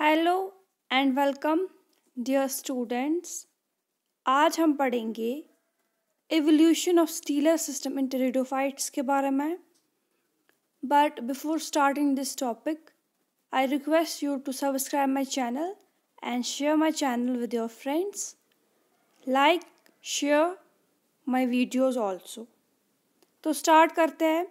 hello and welcome dear students आज हम पढ़ेंगे evolution of stelar system in pteridophytes के बारे में but before starting this topic I request you to subscribe my channel and share my channel with your friends like share my videos also तो start करते हैं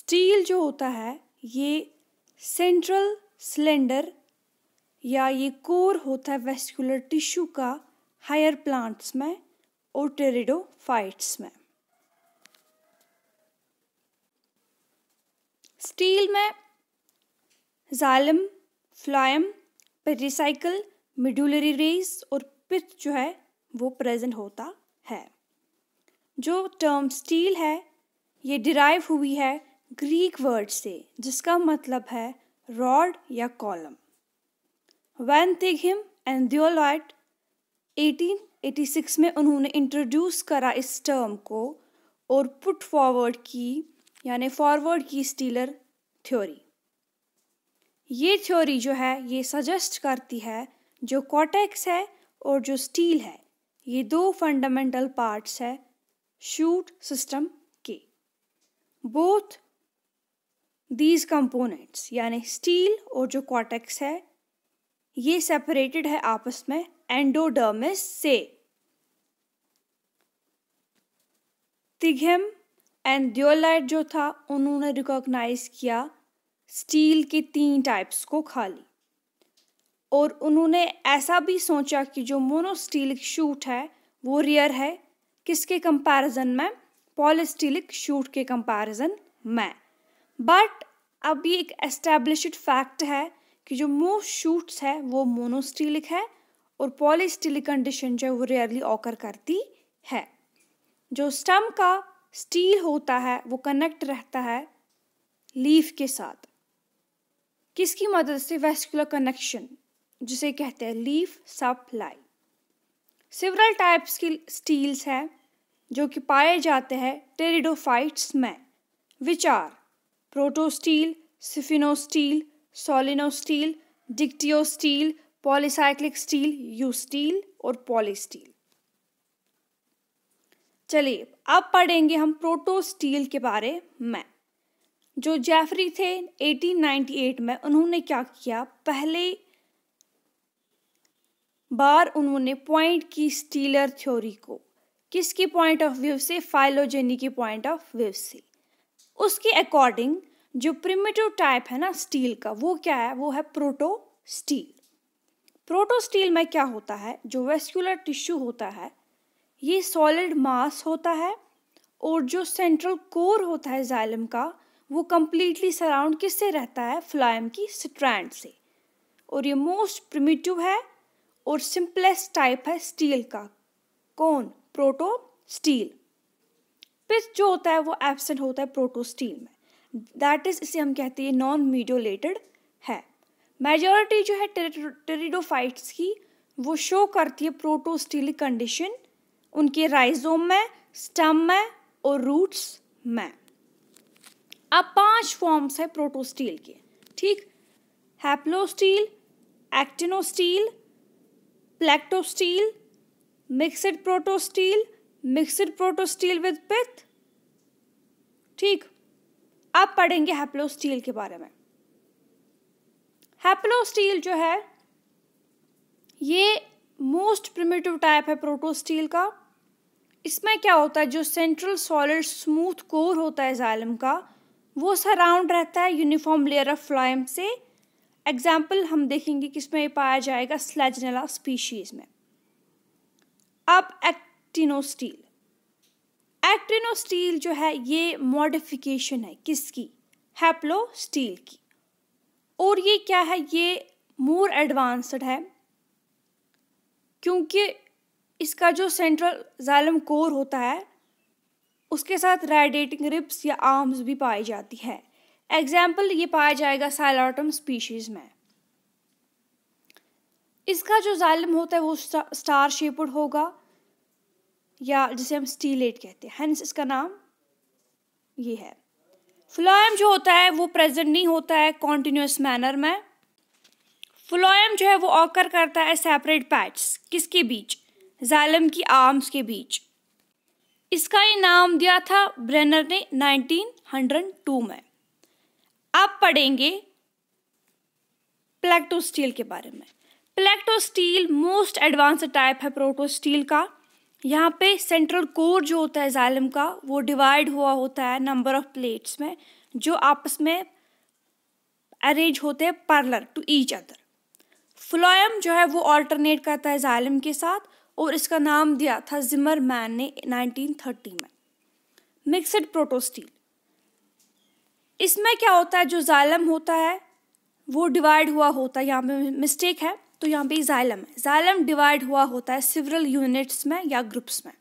steel जो होता है ये सेंट्रल सिलेंडर या ये कोर होता है वेस्कुलर टिश्यू का हायर प्लांट्स में और टेरिडोफाइट्स में स्टील में जालम फ्लायम पेरिसाइकल मिडुलरी रेस और पिथ जो है वो प्रेजेंट होता है जो टर्म स्टील है ये डिराइव हुई है ग्रीक वर्ड से जिसका मतलब है रॉड या कॉलम वैन थिगहिम एंड एटी 1886 में उन्होंने इंट्रोड्यूस करा इस टर्म को और पुट फॉरवर्ड की यानी फॉरवर्ड की स्टीलर थ्योरी ये थ्योरी जो है ये सजेस्ट करती है जो कॉटेक्स है और जो स्टील है ये दो फंडामेंटल पार्ट्स है शूट सिस्टम के बोथ दीज कंपोनेंट्स यानी स्टील और जो कॉटेक्स है ये सेपरेटेड है आपस में एंडोडर्मिस से तिघम एंड द्योलाइट जो था उन्होंने रिकॉग्नाइज किया स्टील के तीन टाइप्स को खाली और उन्होंने ऐसा भी सोचा कि जो मोनोस्टीलिक शूट है वो रियर है किसके कंपैरिजन में पॉलिस्टीलिक शूट के कंपैरिजन में बट अब ये एक एस्टेब्लिश फैक्ट है कि जो मोस्ट शूट्स है वो मोनोस्टीलिक है और पॉलीस्टीलिक कंडीशन जो है वो रेयरली ऑकर करती है जो स्टम का स्टील होता है वो कनेक्ट रहता है लीफ के साथ किसकी मदद से वेस्कुलर कनेक्शन जिसे कहते हैं लीफ सप्लाई सिवरल टाइप्स की स्टील्स हैं जो कि पाए जाते हैं टेरिडोफाइट्स में which are protostele siphonostele solenostele dictyostele polycyclic stele eustele और पॉलीस्टील चलिए अब पढ़ेंगे हम प्रोटोस्टील के बारे में जो जेफरी थे 1898 में उन्होंने क्या किया पहले बार उन्होंने पॉइंट की स्टीलर थ्योरी को किसकी पॉइंट ऑफ व्यू से फाइलोजेनी की पॉइंट ऑफ व्यू से उसके अकॉर्डिंग जो प्रिमेटिव टाइप है ना स्टील का वो क्या है वो है प्रोटो स्टील प्रोटो स्टील में क्या होता है जो वेस्कुलर टिश्यू होता है ये सॉलिड मास होता है और जो सेंट्रल कोर होता है जाइलम का वो कम्प्लीटली सराउंड किससे रहता है फ्लाइम की स्ट्रैंड से और ये मोस्ट प्रिमिटिव है और सिंपलेस्ट टाइप है स्टील का कौन प्रोटो स्टील पिच जो होता है वो एबसेंट होता है प्रोटोस्टील में दैट इज इसे हम कहते हैं नॉन मीडियोलेटेड है मेजोरिटी जो है टेरिडोफाइट्स की वो शो करती है प्रोटोस्टील कंडीशन उनके राइजोम में स्टम में और रूट्स में अब पांच फॉर्म्स है प्रोटोस्टील के ठीक haplostele actinostele plectostele mixed protostele mixed protostele with pith ठीक अब पढ़ेंगे हैप्लोस्टील के बारे में हैप्लोस्टील जो है ये मोस्ट प्रिमेटिव टाइप है प्रोटोस्टील का इसमें क्या होता है जो सेंट्रल सॉलिड स्मूथ कोर होता है जालम का वो सराउंड रहता है यूनिफॉर्म लेयर ऑफ फ्लाइम से एग्जाम्पल हम देखेंगे किसमें पाया जाएगा स्लेजनला स्पीशीज़ में अब एक्टिनोस्टील एक्टिनोस्टील जो है ये मॉडिफिकेशन है किसकी हैप्लो स्टील की और ये क्या है ये मोर एडवांस्ड है क्योंकि इसका जो सेंट्रल जालम कोर होता है उसके साथ रेडिएटिंग रिप्स या आर्म्स भी पाई जाती है एग्जाम्पल ये पाया जाएगा साइलाटम स्पीशीज में इसका जो जालम होता है वो स्टार शेपड होगा या जिसे हम स्टीलेट कहते हैं हैंस इसका नाम ये है फ्लोएम जो होता है वो प्रेजेंट नहीं होता है कॉन्टीन्यूस मैनर में फ्लोएम जो है वो ऑकर करता है सेपरेट पैट्स किसके बीच जालम की आर्म्स के बीच इसका ही नाम दिया था ब्रेनर ने 1902 में आप पढ़ेंगे प्लेक्टोस्टील के बारे में प्लेक्टोस्टील मोस्ट एडवांस टाइप है प्रोटोस्टील का यहाँ पे सेंट्रल कोर जो होता है जालम का वो डिवाइड हुआ होता है नंबर ऑफ प्लेट्स में जो आपस में अरेंज होते हैं parallel to each other phloem जो है वो ऑल्टरनेट करता है जालम के साथ और इसका नाम दिया था जिमर मैन ने 1930 में मिक्सड प्रोटोस्टील इसमें क्या होता है जो जालम होता है वो डिवाइड हुआ होता है यहाँ पे मिस्टेक है तो यहाँ पे जाइलम है जाइलम डिवाइड हुआ होता है सिवरल यूनिट्स में या ग्रुप्स में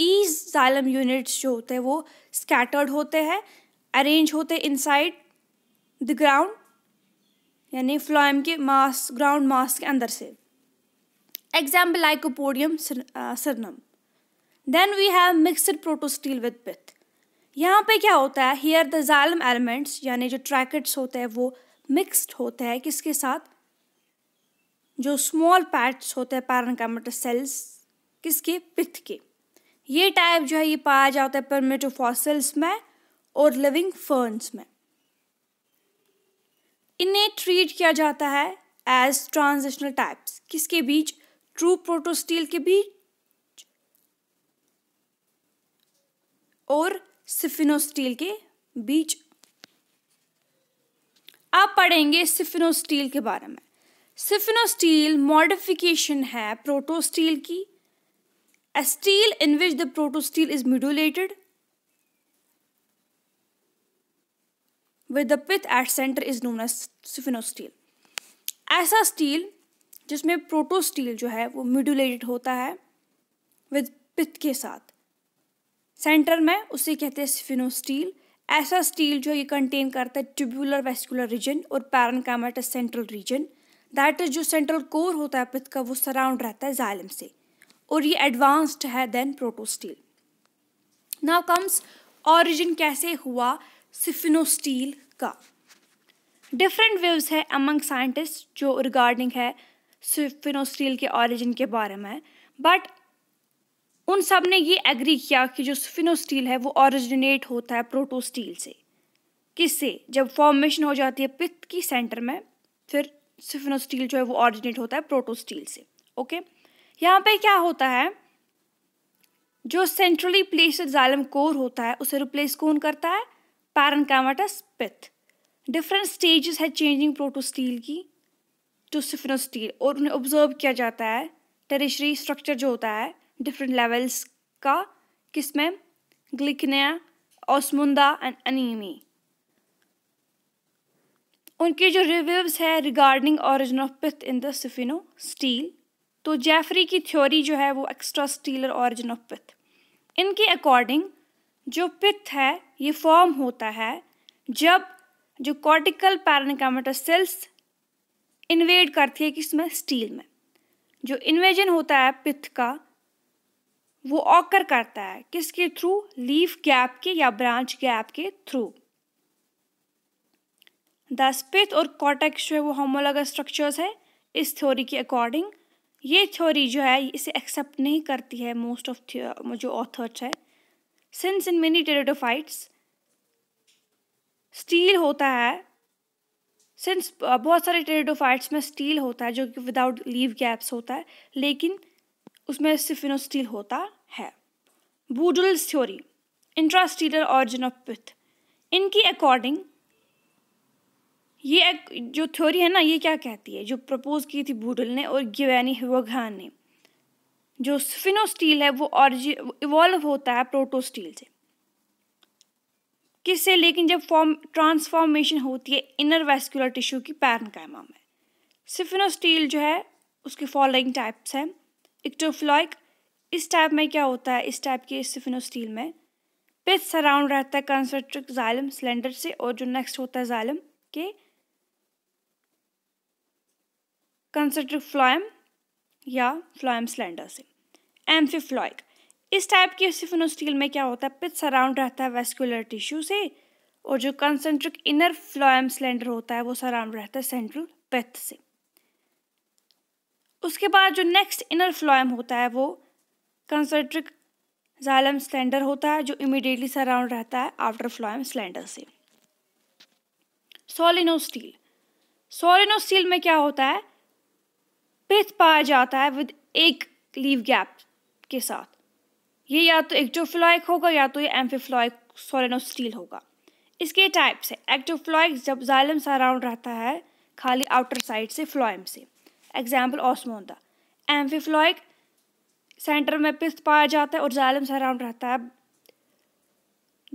ईज जाइलम यूनिट्स जो होते हैं वो स्कैटर्ड होते हैं अरेंज होते इनसाइड द ग्राउंड यानी फ्लोएम के मास ग्राउंड मास के अंदर से example Lycopodium cernuum then we have mixed protostele with pith यहाँ पे क्या होता है हियर द जालम एलिमेंट्स यानी जो ट्रैकेट्स होते हैं वो मिक्स्ड होते हैं किसके साथ जो स्मॉल पैट्स होते हैं पैरनकामेटर सेल्स किसके पिथ के ये टाइप जो है ये पाया जाता है परमेटोफॉसिल्स में और लिविंग फर्न्स में इन्हें ट्रीट किया जाता है एज ट्रांजिशनल टाइप्स किसके बीच ट्रू प्रोटोस्टील के बीच और सिफिनोस्टील के बीच आप पढ़ेंगे सिफिनोस्टील के बारे में सिफिनोस्टील मॉडिफिकेशन है प्रोटोस्टील की a stele in which the protostele is modulated with the pith at centre is known as sphenosteel ऐसा स्टील जिसमें प्रोटोस्टील जो है वो मिडुलेटेड होता है विद पिथ के साथ सेंटर में उसे कहते हैं सिफिनोस्टील ऐसा स्टील जो ये कंटेन करता है ट्यूबुलर वेस्कुलर रीजन और कैमेटस सेंट्रल रीजन दैट इज़ जो सेंट्रल कोर होता है पित्त का वो सराउंड रहता है जालिम से और ये एडवांस्ड है than protostele now comes origin कैसे हुआ सिफिनोस्टील का डिफरेंट व्यूज है अमंग साइंटिस्ट जो रिगार्डिंग है सिफिनोस्टील के ऑरिजिन के बारे में बट उन सब ने ये एग्री किया कि जो सिफिनोस्टील है वो ऑरिजिनेट होता है प्रोटोस्टील से किससे जब फॉर्मेशन हो जाती है पित्त की सेंटर में फिर सिफिनोस्टील जो है वो ऑरिजिनेट होता है प्रोटोस्टील से ओके यहाँ पे क्या होता है जो सेंट्रली प्लेस्ड जालम कोर होता है उसे रिप्लेस कौन करता है पैरनकामाटा स्पिथ डिफरेंट स्टेजेस है चेंजिंग प्रोटोस्टील की टू सिफिनोस्टील और उन्हें ऑब्जर्व किया जाता है टेरिशरी स्ट्रक्चर जो होता है डिफरेंट लेवल्स का किसमें ग्लिकनिया ओस्मुंदा एंड अनिमी उनके जो रिव्यूज़ है regarding origin of pith in the siphonostele तो जेफरी की थ्योरी जो है वो extra stelar origin of pith इनके अकॉर्डिंग जो पिथ है ये फॉर्म होता है जब जो कॉर्टिकल पैरनिकामेटा सेल्स इन्वेड करती है किसमें स्टील में जो इन्वेजन होता है पिथ का वो ऑकर करता है किसके थ्रू लीफ गैप के या ब्रांच गैप के थ्रू द स्पिथ और कॉटेक्स जो है वो होमोलोग स्ट्रक्चर्स है इस थ्योरी के अकॉर्डिंग ये थ्योरी जो है इसे एक्सेप्ट नहीं करती है मोस्ट ऑफ जो ऑथर्स है since in many pteridophytes stele होता है सिंस बहुत सारे टेरेडोफाइट्स में स्टील होता है जो कि विदाउट लीव गैप्स होता है लेकिन उसमें सिफिनो स्टील होता है Boodle's theory intrastelar origin of pith इनकी अकॉर्डिंग ये एक जो थ्योरी है ना ये क्या कहती है जो प्रपोज की थी बूडल ने और गिवैनी वघान ने जो स्फिनो स्टील है वो ऑरिजिन इवॉल्व होता है प्रोटो स्टील से किससे लेकिन जब फॉर्म ट्रांसफॉर्मेशन होती है इनर वेस्कुलर टिश्यू की पैरन कैमा में सिफिनो स्टील जो है उसके फॉलोइंग टाइप्स हैं इक्टोफ्लॉइक इस टाइप में क्या होता है इस टाइप के सिफिनो स्टील में पिथ सराउंड रहता है कंसट्रिक जालम सिलेंडर से और जो नेक्स्ट होता है जालम के कंसेंट्रिक फ्लॉयम या फ्लॉयम सिलेंडर से एम्फीफ्लॉइक इस टाइप के सिफिनोस्टील में क्या होता है पिथ सराउंड रहता है वेस्कुलर टिश्यू से और जो कंसेंट्रिक इनर फ्लोएम सिलेंडर होता है वो सराउंड रहता है सेंट्रल पेथ से उसके बाद जो नेक्स्ट इनर फ्लोएम होता है वो कंसेंट्रिक जालम सिलेंडर होता है जो इमिडिएटली सराउंड रहता है आफ्टर फ्लोएम सिलेंडर से सोलिनो स्टील सोलिनो स्टील में क्या होता है पिथ पाया जाता है विद एक लीव गैप के साथ ये या तो एक्टोफ्लॉइक होगा या तो ये एम्फिफ्लॉइक सोरेनोस्टील होगा इसके टाइप्स है एक्टोफ्लॉइक जब जाइलम सराउंड रहता है खाली आउटर साइड से फ्लोएम से एग्जाम्पल ऑस्मोंदा एम्फिफ्लॉइक सेंटर में पिस्त पाया जाता है और जालम सराउंड रहता है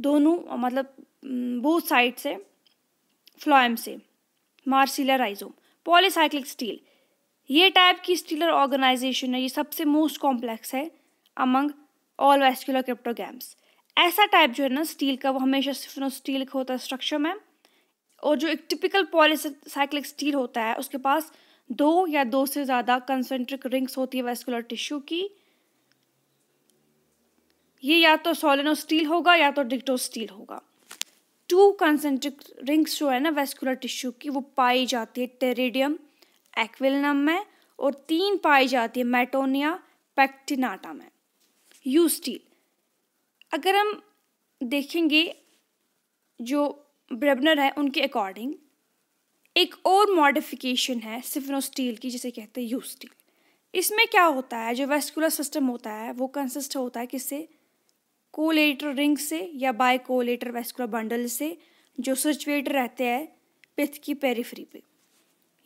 दोनों मतलब बोथ साइड से फ्लोएम से मार्सिला राइजोम पॉलीसाइक्लिक स्टील ये टाइप की स्टीलर ऑर्गेनाइजेशन है ये सबसे मोस्ट कॉम्प्लेक्स है अमंग ऑल वेस्कुलर क्रिप्टोगैम्स ऐसा टाइप जो है ना स्टील का वो हमेशा ना स्टील का होता है स्ट्रक्चर में और जो एक टिपिकल पॉलीसाइक्लिक स्टील होता है उसके पास दो या दो से ज़्यादा कंसेंट्रिक रिंग्स होती है वेस्कुलर टिश्यू की ये या तो सोलिनो स्टील होगा या तो डिक्टो स्टील होगा टू कंसेंट्रिक रिंग्स जो है ना वेस्कुलर टिश्यू की वो पाई जाती है टेरेडियम एक्विलनम में और तीन पाई जाती है मैटोनिया पैक्टिनाटा में यू स्टील अगर हम देखेंगे जो ब्रेबनर है उनके अकॉर्डिंग एक और मॉडिफिकेशन है सिफनोस्टील की जिसे कहते हैं यू स्टील इसमें क्या होता है जो वेस्कुलर सिस्टम होता है वो कंसिस्ट होता है किससे कोलेटर रिंग से या बाय कोलेटर वेस्कुलर बंडल से जो सिचुएट रहते हैं पिथ की पेरीफ्री पे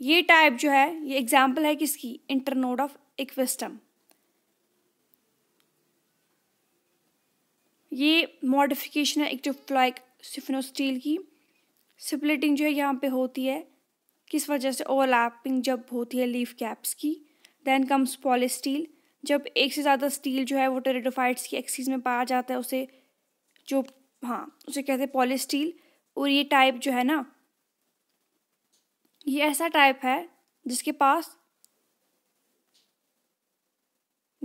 ये टाइप जो है ये एग्जाम्पल है किसकी इंटरनोड ऑफ इक्विस्टम ये मॉडिफिकेशन है इक्टोफ्लाइक सिफिनोस्टील की स्प्लिटिंग जो है यहाँ पे होती है किस वजह से ओवरलैपिंग जब होती है लीफ कैप्स की देन कम्स पॉलिस्टील जब एक से ज़्यादा स्टील जो है वो टेरेडोफाइट्स की एक्सीज में पाया जाता है उसे जो हाँ उसे कहते हैं पॉलिस्टील और ये टाइप जो है ना ये ऐसा टाइप है जिसके पास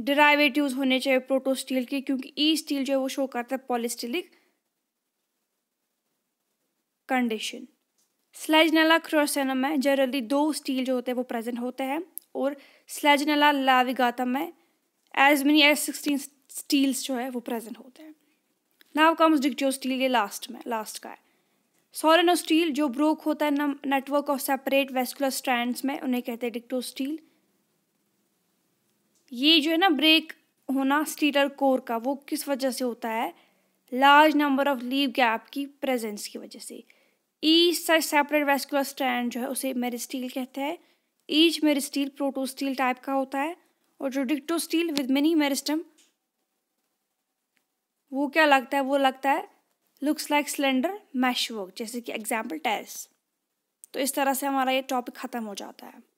डिराइवेटिव्स होने चाहिए प्रोटोस्टील के क्योंकि ई e स्टील जो है वो शो करता है पॉलिस्टिलिक कंडीशन स्लेजनेला क्रोसेनम में जनरली दो स्टील जो होते हैं वो प्रेजेंट होते हैं और स्लेजनेला लाविगाता में as many as sixteen steles जो है वो प्रेजेंट होते हैं नाव कम्स डिक्टियो स्टील ये लास्ट में लास्ट का है सॉरन स्टील जो ब्रोक होता है network of separate vascular strands में उन्हें कहते हैं डिक्टोस्टील ये जो है ना ब्रेक होना स्टीलर कोर का वो किस वजह से होता है large number of leaf gap की प्रेजेंस की वजह से each such separate vascular strand जो है उसे मेरिस्टील कहते हैं ईच मेरिस्टील प्रोटोस्टील टाइप का होता है और जो डिक्टोस्टील विद मिनी मेरिस्टम वो क्या लगता है वो लगता है looks like cylinder mesh work जैसे कि एग्जाम्पल टेरिस तो इस तरह से हमारा ये टॉपिक ख़त्म हो जाता है